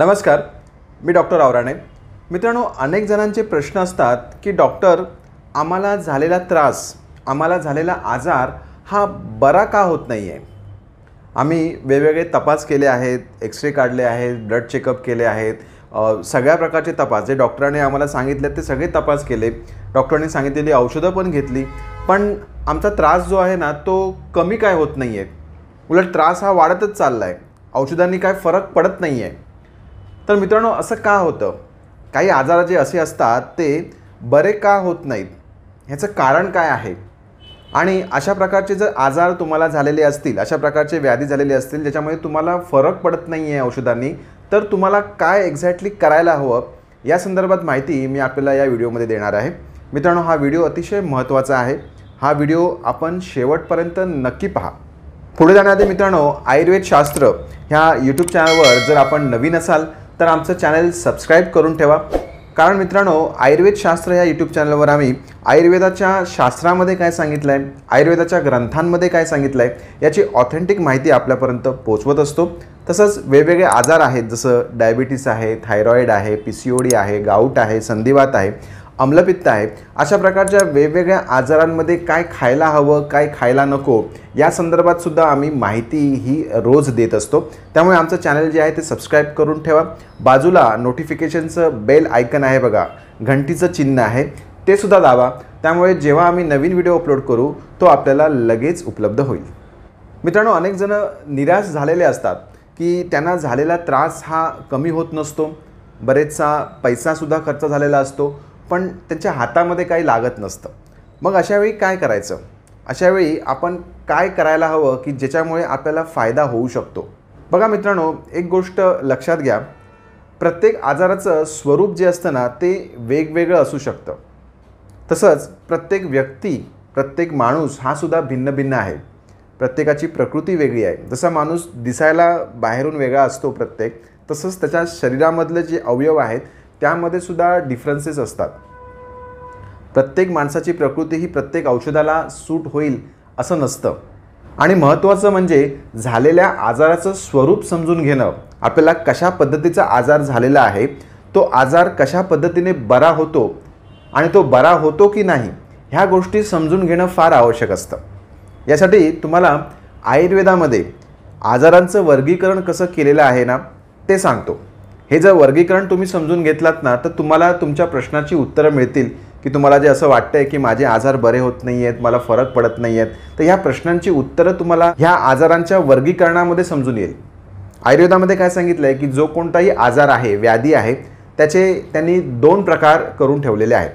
नमस्कार मी डॉक्टर आवराणे मित्रांनो अनेक जणांचे प्रश्न असतात की डॉक्टर आम्हाला झालेला त्रास आम्हाला झालेला आजार हा बरा का होत नाही आहे आम्ही वेगवेगळे तपास केले आहेत एक्सरे काढले आहेत ब्लड चेकअप केले आहेत सगळ्या प्रकारचे तपास जे डॉक्टरांनी आम्हाला सांगितले ते सगळे तपास केले डॉक्टरांनी सांगितलेली औषधं पण घेतली पण आमचा त्रास जो आहे ना तो कमी काय होत नाही आहे उलट त्रास हा वाढतच चालला आहे औषधांनी काय फरक पडत नाही आहे तर मित्रांनो असं का होतं काही आजार जे असे असतात ते बरे का होत नाहीत ह्याचं कारण काय आहे आणि अशा प्रकारचे जर आजार तुम्हाला झालेले असतील अशा प्रकारचे व्याधी झालेले असतील ज्याच्यामध्ये तुम्हाला फरक पडत नाही आहे औषधांनी तर तुम्हाला काय एक्झॅक्टली करायला हवं या संदर्भात माहिती मी आपल्याला या व्हिडिओमध्ये देणार आहे मित्रांनो हा व्हिडिओ अतिशय महत्त्वाचा आहे हा व्हिडिओ आपण शेवटपर्यंत नक्की पहा पुढे जाण्याआधी मित्रांनो आयुर्वेदशास्त्र ह्या यूट्यूब चॅनलवर जर आपण नवीन असाल तर आमचं चॅनल सबस्क्राईब करून ठेवा कारण मित्रांनो आयुर्वेदशास्त्र या यूट्यूब चॅनलवर आम्ही आयुर्वेदाच्या शास्त्रामध्ये काय सांगितलं आहे आयुर्वेदाच्या ग्रंथांमध्ये काय सांगितलं आहे याची ऑथेंटिक माहिती आपल्यापर्यंत पोचवत असतो तसंच वेगवेगळे आजार आहेत जसं डायबिटीस आहे थायरॉईड आहे पी सी ओ डी आहे गाऊट आहे संधिवात आहे आम्लपित्त आहे अशा प्रकारच्या वेगवेगळ्या आजारांमध्ये काय खायला हवं काय खायला नको या संदर्भात सुद्धा आम्ही माहिती ही रोज देत असतो त्यामुळे आमचं चॅनल जे आहे ते सबस्क्राईब करून ठेवा बाजूला नोटिफिकेशनचं बेल आयकन आहे बघा घंटीचं चिन्ह आहे ते सुद्धा दावा त्यामुळे जेव्हा आम्ही नवीन व्हिडिओ अपलोड करू तो आपल्याला लगेच उपलब्ध होईल मित्रांनो अनेकजणं निराश झालेले असतात की त्यांना झालेला त्रास हा कमी होत नसतो बरेचसा पैसासुद्धा खर्च झालेला असतो पण त्यांच्या हातामध्ये काही लागत नसतं मग अशावेळी काय करायचं अशावेळी आपण काय करायला हवं की ज्याच्यामुळे आपल्याला फायदा होऊ शकतो बघा मित्रांनो एक गोष्ट लक्षात घ्या प्रत्येक आजाराचं स्वरूप जे असतं ना ते वेगवेगळं असू शकतं तसंच प्रत्येक व्यक्ती प्रत्येक माणूस हा सुद्धा भिन्न भिन्न आहे प्रत्येकाची प्रकृती वेगळी आहे जसा माणूस दिसायला बाहेरून वेगळा असतो प्रत्येक तसंच त्याच्या शरीरामधले जे अवयव आहेत त्यामध्ये सुद्धा डिफरन्सेस असतात प्रत्येक माणसाची प्रकृती ही प्रत्येक औषधाला सूट होईल असं नसतं आणि महत्त्वाचं म्हणजे झालेल्या आजाराचं स्वरूप समजून घेणं आपल्याला कशा पद्धतीचा आजार झालेला आहे तो आजार कशा पद्धतीने बरा होतो आणि तो बरा होतो की नाही ह्या गोष्टी समजून घेणं फार आवश्यक असतं यासाठी तुम्हाला आयुर्वेदामध्ये आजारांचं वर्गीकरण कसं केलेलं आहे ना ते सांगतो हे जर वर्गीकरण तुम्ही समजून घेतलात ना तर तुम्हाला तुमच्या प्रश्नाची उत्तरं मिळतील की तुम्हाला जे असं वाटतंय की माझे आजार बरे होत नाही आहेत मला फरक पडत नाही आहेत तर ह्या प्रश्नांची उत्तरं तुम्हाला ह्या आजारांच्या वर्गीकरणामध्ये समजून येईल आयुर्वेदामध्ये काय सांगितलं आहे की जो कोणताही आजार आहे व्याधी आहे त्याचे त्यांनी दोन प्रकार करून ठेवलेले आहेत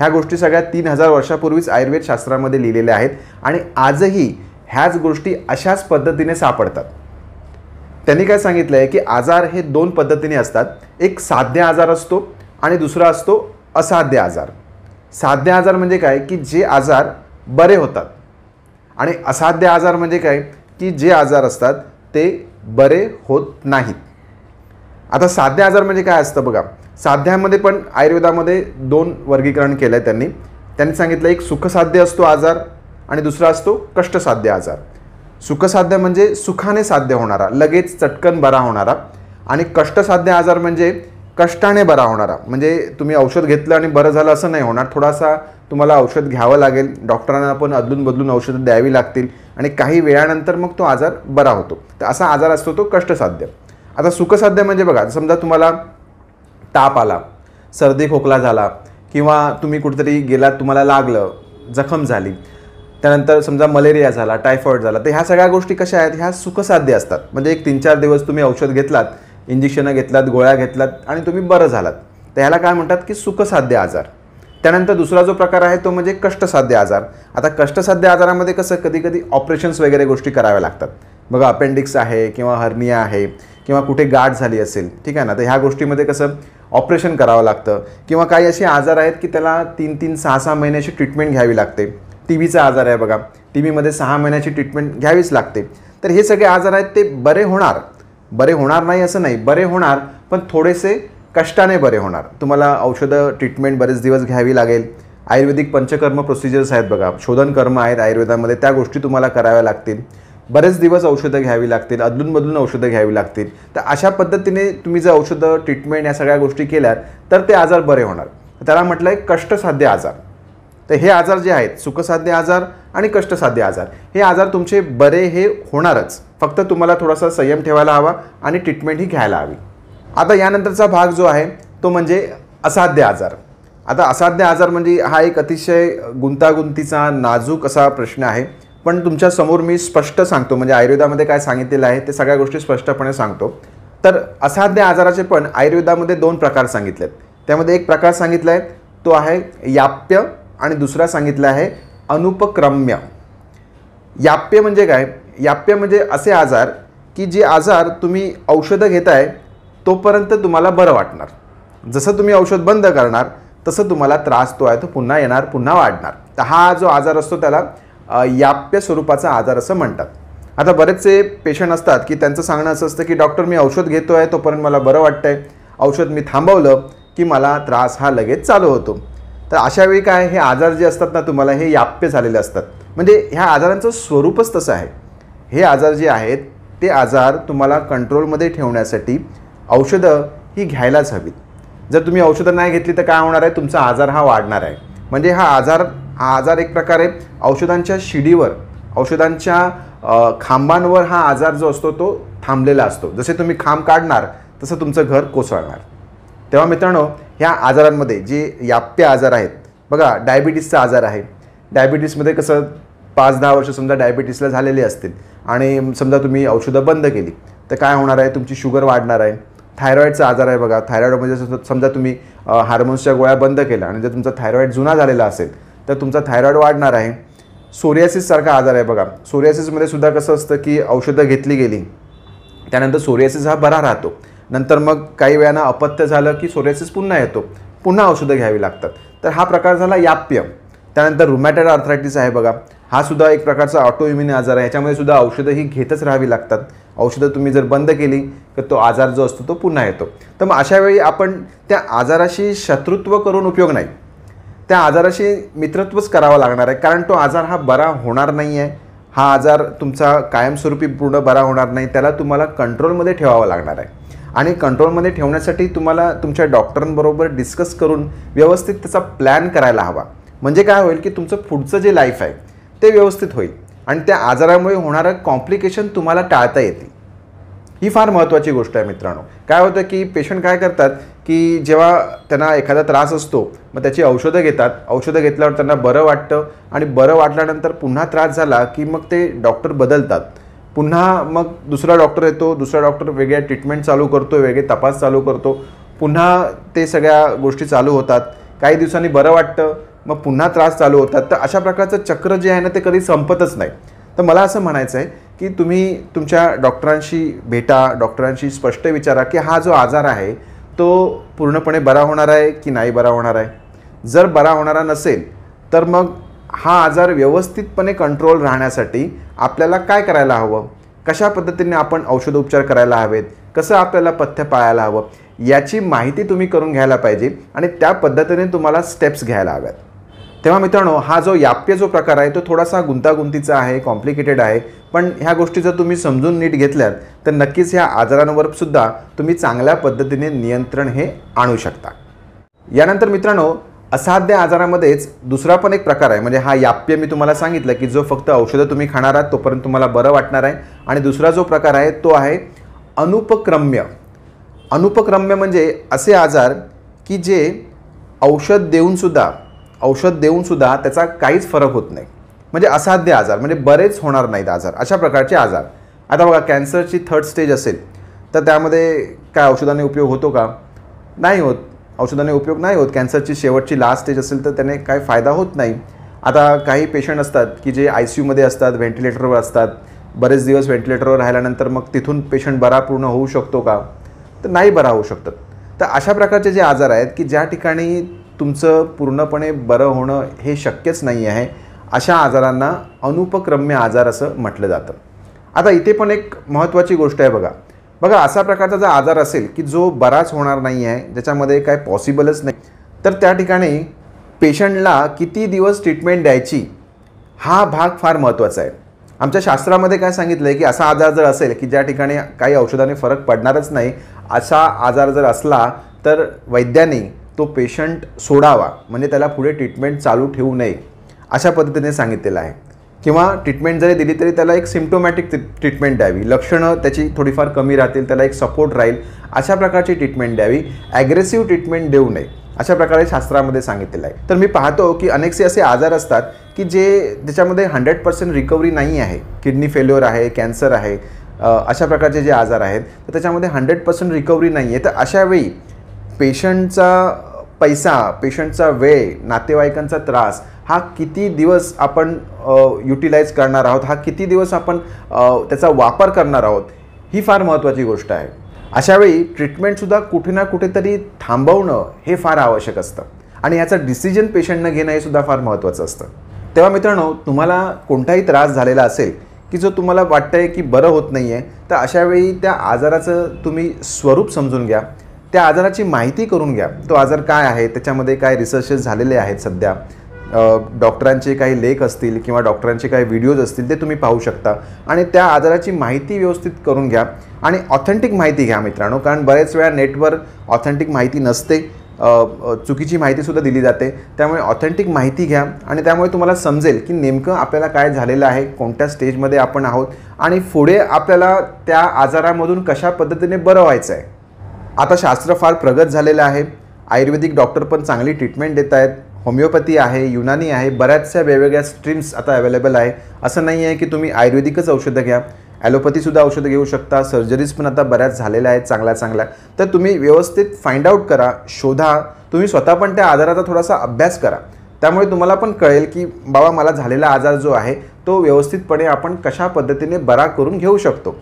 ह्या गोष्टी सगळ्या तीन हजार वर्षापूर्वीच आयुर्वेद शास्त्रामध्ये लिहिलेल्या आहेत आणि आजही ह्याच गोष्टी अशाच पद्धतीने सापडतात त्यांनी काय सांगितलं आहे की आजार हे दोन पद्धतीने असतात एक साध्य आजार असतो आणि दुसरा असतो असाध्य आजार साध्य आजार म्हणजे काय की जे आजार बरे होतात आणि असाध्य आजार म्हणजे काय की जे आजार असतात ते बरे होत नाहीत आता साध्य आजार म्हणजे काय असतं बघा साध्यामध्ये पण आयुर्वेदामध्ये दोन वर्गीकरण केलं आहे त्यांनी त्यांनी सांगितलं एक सुखसाध्य असतो आजार आणि दुसरा असतो कष्टसाध्य आजार सुखसाध्य म्हणजे सुखाने साध्य होणारा लगेच चटकन बरा होणारा आणि कष्टसाध्य आजार म्हणजे कष्टाने बरा होणारा म्हणजे तुम्ही औषध घेतलं आणि बरं झालं असं नाही होणार थोडासा तुम्हाला औषध घ्यावं लागेल डॉक्टरांना पण अदलून बदलून औषधं द्यावी लागतील आणि काही वेळानंतर मग तो आजार बरा होतो तर असा आजार असतो तो कष्टसाध्य आता सुखसाध्य म्हणजे बघा समजा तुम्हाला ताप आला सर्दी खोकला झाला किंवा तुम्ही कुठेतरी गेलात तुम्हाला लागलं जखम झाली त्यानंतर समजा मलेरिया झाला टायफॉईड झाला तर ह्या सगळ्या गोष्टी कशा आहेत ह्या सुखसाध्य असतात म्हणजे एक तीन चार दिवस तुम्ही औषध घेतलात इंजेक्शनं घेतलात गोळ्या घेतलात आणि तुम्ही बरं झालात तर ह्याला काय म्हणतात की सुखसाध्य आजार त्यानंतर दुसरा जो प्रकार आहे तो म्हणजे कष्टसाध्य आजार आता कष्टसाध्य आजारामध्ये कसं कधी कधी ऑपरेशन्स वगैरे गोष्टी कराव्या लागतात बघा अपेंडिक्स आहे किंवा हर्निया आहे किंवा कुठे गाठ झाली असेल ठीक आहे ना तर ह्या गोष्टीमध्ये कसं ऑपरेशन करावं लागतं किंवा काही असे आजार आहेत की त्याला तीन तीन सहा सहा महिन्याची ट्रीटमेंट घ्यावी लागते टी व्हीचा आजार आहे बघा टी व्हीमध्ये सहा महिन्याची ट्रीटमेंट घ्यावीच लागते तर हे सगळे आजार आहेत ते बरे होणार बरे होणार नाही असं नाही बरे होणार पण थोडेसे कष्टाने बरे होणार तुम्हाला औषधं ट्रीटमेंट बरेच दिवस घ्यावी लागेल आयुर्वेदिक पंचकर्म प्रोसिजर्स आहेत बघा शोधनकर्म आहेत आयुर्वेदामध्ये त्या गोष्टी तुम्हाला कराव्या लागतील बरेच दिवस औषधं घ्यावी लागतील अदलूनमधून औषधं घ्यावी लागतील तर अशा पद्धतीने तुम्ही जर औषधं ट्रीटमेंट या सगळ्या गोष्टी केल्यात तर ते आजार बरे होणार त्याला म्हटलं आहे कष्टसाध्य आजार तर हे आजार जे आहेत सुखसाध्य आजार आणि कष्टसाध्य आजार हे आजार तुमचे बरे हे होणारच फक्त तुम्हाला थोडासा संयम ठेवायला हवा आणि ट्रीटमेंट ही घ्यायला हवी आता यानंतरचा भाग जो आहे तो म्हणजे असाध्य आजार आता असाध्य आजार म्हणजे हा एक अतिशय गुंतागुंतीचा नाजूक असा प्रश्न आहे पण तुमच्यासमोर मी स्पष्ट सांगतो म्हणजे आयुर्वेदामध्ये काय सांगितलेलं आहे ते सगळ्या गोष्टी स्पष्टपणे सांगतो तर असाध्य आजाराचे पण आयुर्वेदामध्ये दोन प्रकार सांगितलेत त्यामध्ये एक प्रकार सांगितला आहे तो आहे याप्य आणि दुसरा सांगितलं आहे अनुपक्रम्य याप्य म्हणजे काय याप्य म्हणजे असे आजार की जे आजार तुम्ही औषधं घेताय तोपर्यंत तुम्हाला बरं वाटणार जसं तुम्ही औषध बंद करणार तसं तुम्हाला त्रास तो आहे तो पुन्हा येणार पुन्हा वाढणार तर हा जो आजार असतो त्याला याप्य स्वरूपाचा आजार असं म्हणतात आता बरेचसे पेशंट असतात की त्यांचं सांगणं असं असतं की डॉक्टर मी औषध घेतो आहे तोपर्यंत मला बरं वाटतं आहे औषध मी थांबवलं की मला त्रास हा लगेच चालू होतो तर अशावेळी काय हे आजार जे असतात ना तुम्हाला हे याप्य झालेले असतात म्हणजे ह्या आजारांचं स्वरूपच तसं आहे हे आजार जे आहेत ते आजार तुम्हाला कंट्रोलमध्ये ठेवण्यासाठी औषधं ही घ्यायलाच हवीत जर तुम्ही औषधं नाही घेतली तर काय होणार आहे तुमचा आजार हा वाढणार आहे म्हणजे हा आजार हा आजार एक प्रकारे औषधांच्या शिडीवर औषधांच्या खांबांवर हा आजार जो असतो तो थांबलेला असतो जसे तुम्ही खांब काढणार तसं तुमचं घर कोसळणार तेव्हा मित्रांनो ह्या आजारांमध्ये जे याप्य आजार आहेत बघा डायबिटीसचा आजार आहे डायबिटीसमध्ये कसं पाच दहा वर्ष समजा डायबिटीसला झालेले असतील आणि समजा तुम्ही औषधं बंद केली तर काय होणार आहे तुमची शुगर वाढणार आहे थायरॉईडचा आजार आहे बघा थायरॉईडमध्ये समजा तुम्ही हार्मोन्सच्या गोळ्या बंद केल्या आणि जर तुमचा थायरॉईड जुना झालेला असेल तर तुमचा थायरॉईड वाढणार आहे सोरियासिससारखा आजार आहे बघा सोरियासिसमध्ये सुद्धा कसं असतं की औषधं घेतली गेली त्यानंतर सोरियासिस हा बरा राहतो नंतर मग काही वेळानं अपत्य झालं की सोरेसिस पुन्हा येतो पुन्हा औषधं घ्यावी लागतात तर हा प्रकार झाला याप्य त्यानंतर रुमॅटेड आर्थरायटिस आहे बघा हा सुद्धा एक प्रकारचा ऑटोइम्युन आजार आहे ह्याच्यामध्ये सुद्धा औषधं ही घेतच राहावी लागतात औषधं तुम्ही जर बंद केली तर तो आजार जो असतो तो पुन्हा येतो तर मग अशा वेळी आपण त्या आजाराशी शत्रुत्व करून उपयोग नाही त्या आजाराशी मित्रत्वच करावा लागणार आहे कारण तो आजार हा बरा होणार नाही आहे हा आजार तुमचा कायमस्वरूपी पूर्ण बरा होणार नाही त्याला तुम्हाला कंट्रोलमध्ये ठेवावा लागणार आहे आणि कंट्रोलमध्ये ठेवण्यासाठी तुम्हाला तुमच्या डॉक्टरांबरोबर डिस्कस करून व्यवस्थित त्याचा प्लॅन करायला हवा म्हणजे काय होईल की तुमचं पुढचं जे लाईफ आहे ते व्यवस्थित होईल आणि त्या आजारामुळे होणारं कॉम्प्लिकेशन तुम्हाला टाळता येतील ही फार महत्त्वाची गोष्ट आहे मित्रांनो काय होतं की पेशंट काय करतात की जेव्हा त्यांना एखादा त्रास असतो मग त्याची औषधं घेतात औषधं घेतल्यावर त्यांना बरं वाटतं आणि बरं वाटल्यानंतर पुन्हा त्रास झाला की मग ते डॉक्टर बदलतात पुन्हा मग दुसरा डॉक्टर येतो दुसरा डॉक्टर वेगळ्या ट्रीटमेंट चालू करतो वेगळे तपास चालू करतो पुन्हा ते सगळ्या गोष्टी चालू होतात काही दिवसांनी बरं वाटतं मग पुन्हा त्रास चालू होतात तर अशा प्रकारचं चक्र जे आहे ना ते कधी संपतच नाही तर मला असं म्हणायचं आहे की तुम्ही तुमच्या डॉक्टरांशी भेटा डॉक्टरांशी स्पष्ट विचारा की हा जो आजार आहे तो पूर्णपणे बरा होणार आहे की नाही बरा होणार आहे जर बरा होणारा नसेल तर मग हा आजार व्यवस्थितपणे कंट्रोल राहण्यासाठी आपल्याला काय करायला हवं कशा पद्धतीने आपण औषधोपचार करायला हवेत कसं आपल्याला पथ्य पाळायला हवं याची माहिती तुम्ही करून घ्यायला पाहिजे आणि त्या पद्धतीने तुम्हाला स्टेप्स घ्यायला हव्यात तेव्हा मित्रांनो हा जो याप्य जो प्रकार आहे तो थोडासा गुंतागुंतीचा आहे कॉम्प्लिकेटेड आहे पण ह्या गोष्टी जर तुम्ही समजून नीट घेतल्यात तर नक्कीच ह्या आजारांवर सुद्धा तुम्ही चांगल्या पद्धतीने नियंत्रण हे आणू शकता यानंतर मित्रांनो असाध्य आजारामध्येच दुसरा पण एक प्रकार आहे म्हणजे हा याप्य मी तुम्हाला सांगितलं की जो फक्त औषधं तुम्ही खाणार आहात तोपर्यंत तुम्हाला बरं वाटणार आहे आणि दुसरा जो प्रकार आहे तो आहे अनुपक्रम्य अनुपक्रम्य म्हणजे असे आजार की जे औषध देऊनसुद्धा औषध देऊनसुद्धा त्याचा काहीच फरक होत नाही म्हणजे असाध्य आजार म्हणजे बरेच होणार नाहीत आजार अशा प्रकारचे आजार आता बघा कॅन्सरची थर्ड स्टेज असेल तर त्यामध्ये काय औषधाने उपयोग होतो का नाही होत औषधाने उपयोग नाही होत कॅन्सरची शेवटची लास्ट स्टेज असेल तर त्याने काय फायदा होत नाही आता काही पेशंट असतात की जे आय सी यूमध्ये असतात व्हेंटिलेटरवर असतात बरेच दिवस व्हेंटिलेटरवर राहिल्यानंतर मग तिथून पेशंट बरा पूर्ण होऊ शकतो का तर नाही बरा होऊ शकतात तर अशा प्रकारचे जे आजार आहेत की ज्या ठिकाणी तुमचं पूर्णपणे बरं होणं हे शक्यच नाही आहे अशा आजारांना अनुपक्रम्य आजार असं म्हटलं जातं आता इथे पण एक महत्त्वाची गोष्ट आहे बघा बघा असा प्रकारचा जर आजार असेल की जो बराच होणार नाही आहे ज्याच्यामध्ये काय पॉसिबलच नाही तर त्या ठिकाणी पेशंटला किती दिवस ट्रीटमेंट द्यायची हा भाग फार महत्त्वाचा आहे आमच्या शास्त्रामध्ये काय सांगितलं आहे की असा आजार जर असेल की ज्या ठिकाणी काही औषधाने फरक पडणारच नाही असा आजार जर असला तर वैद्याने तो पेशंट सोडावा म्हणजे त्याला पुढे ट्रीटमेंट चालू ठेवू नये अशा पद्धतीने सांगितलेलं आहे किंवा ट्रीटमेंट जरी दिली तरी त्याला एक सिम्टोमॅटिक ट्रीटमेंट द्यावी लक्षणं त्याची थोडीफार कमी राहतील त्याला एक सपोर्ट राहील अशा प्रकारची ट्रीटमेंट द्यावी ॲग्रेसिव्ह ट्रीटमेंट देऊ नये अशा प्रकारे शास्त्रामध्ये सांगितलेलं आहे तर मी पाहतो की अनेकसे असे आजार असतात की जे ज्याच्यामध्ये हंड्रेड पर्सेंट रिकव्हरी नाही आहे किडनी फेल्युअर आहे कॅन्सर आहे अशा प्रकारचे जे आजार आहेत तर त्याच्यामध्ये हंड्रेड पर्सेंट रिकव्हरी नाही आहे तर अशावेळी पेशंटचा पैसा पेशंटचा वेळ नातेवाईकांचा त्रास हा किती दिवस आपण युटिलाइज करणार आहोत हा किती दिवस आपण त्याचा वापर करणार आहोत ही फार महत्त्वाची गोष्ट आहे अशावेळी ट्रीटमेंटसुद्धा कुठे ना कुठेतरी थांबवणं हे फार आवश्यक असतं आणि याचं डिसिजन पेशंटनं घेणं हे सुद्धा फार महत्त्वाचं असतं तेव्हा मित्रांनो तुम्हाला कोणताही त्रास झालेला असेल की जो तुम्हाला वाटतं आहे की बरं होत नाही आहे तर अशावेळी त्या आजाराचं तुम्ही स्वरूप समजून घ्या त्या आजाराची माहिती करून घ्या तो आजार काय आहे त्याच्यामध्ये काय रिसर्चेस झालेले आहेत सध्या डॉक्टरांचे काही लेख असतील किंवा डॉक्टरांचे काही व्हिडिओज असतील ते तुम्ही पाहू शकता आणि त्या आजाराची माहिती व्यवस्थित करून घ्या आणि ऑथेंटिक माहिती घ्या मित्रांनो कारण बरेच वेळा नेटवर ऑथेंटिक माहिती नसते चुकीची माहितीसुद्धा दिली जाते त्यामुळे ऑथेंटिक माहिती घ्या आणि त्यामुळे तुम्हाला समजेल की नेमकं आपल्याला काय झालेलं आहे कोणत्या स्टेजमध्ये आपण आहोत आणि पुढे आपल्याला त्या आजारामधून कशा पद्धतीने बरं व्हायचं आहे आता शास्त्र फार प्रगत झालेलं आहे आयुर्वेदिक डॉक्टर पण चांगली ट्रीटमेंट देत आहेत होमिओपॅथी आहे युनानी आहे बऱ्याचशा वेगवेगळ्या स्ट्रीम्स आता अवेलेबल आहे असं नाही आहे की तुम्ही आयुर्वेदिकच औषधं घ्या ॲलोपॅथीसुद्धा औषधं घेऊ शकता सर्जरीज पण आता बऱ्याच झालेल्या आहेत चांगल्या चांगल्या तर तुम्ही व्यवस्थित फाइंड आउट करा शोधा तुम्ही स्वतः पण त्या आजाराचा थोडासा अभ्यास करा त्यामुळे तुम्हाला पण कळेल की बाबा मला झालेला आजार जो आहे तो व्यवस्थितपणे आपण कशा पद्धतीने बरा करून घेऊ शकतो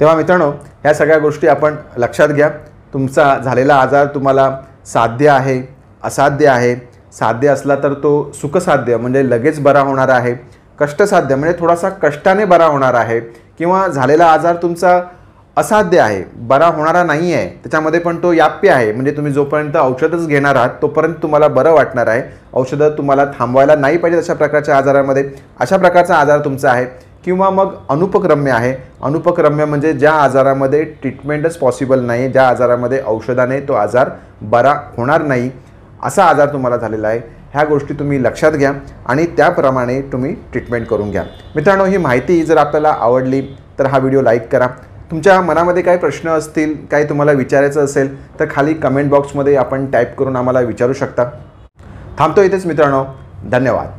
तेव्हा मित्रांनो ह्या सगळ्या गोष्टी आपण लक्षात घ्या तुमचा झालेला आजार तुम्हाला साध्य आहे असाध्य आहे साध्य असला तर तो सुखसाध्य म्हणजे लगेच बरा होणार आहे कष्टसाध्य म्हणजे थोडासा कष्टाने बरा होणार आहे किंवा झालेला आजार तुमचा असाध्य आहे बरा होणारा नाही आहे त्याच्यामध्ये पण तो याप्य आहे म्हणजे तुम्ही जोपर्यंत औषधच घेणार आहात तोपर्यंत तुम्हाला बरं वाटणार आहे औषधं तुम्हाला थांबवायला नाही पाहिजे अशा प्रकारच्या आजारामध्ये अशा प्रकारचा आजार तुमचा आहे किंवा मग अनुपक्रम्य आहे अनुपक्रम्य म्हणजे ज्या आजारामध्ये ट्रीटमेंटच पॉसिबल नाही ज्या आजारामध्ये औषधाने तो आजार बरा होणार नाही असा आजार तुम्हाला झालेला आहे ह्या गोष्टी तुम्ही लक्षात घ्या आणि त्याप्रमाणे तुम्ही ट्रीटमेंट करून घ्या मित्रांनो ही माहिती जर आपल्याला आवडली तर हा व्हिडिओ लाईक करा तुमच्या मनामध्ये काही प्रश्न असतील काही तुम्हाला विचारायचं असेल तर खाली कमेंट बॉक्समध्ये आपण टाईप करून आम्हाला विचारू शकता थांबतो इथेच मित्रांनो धन्यवाद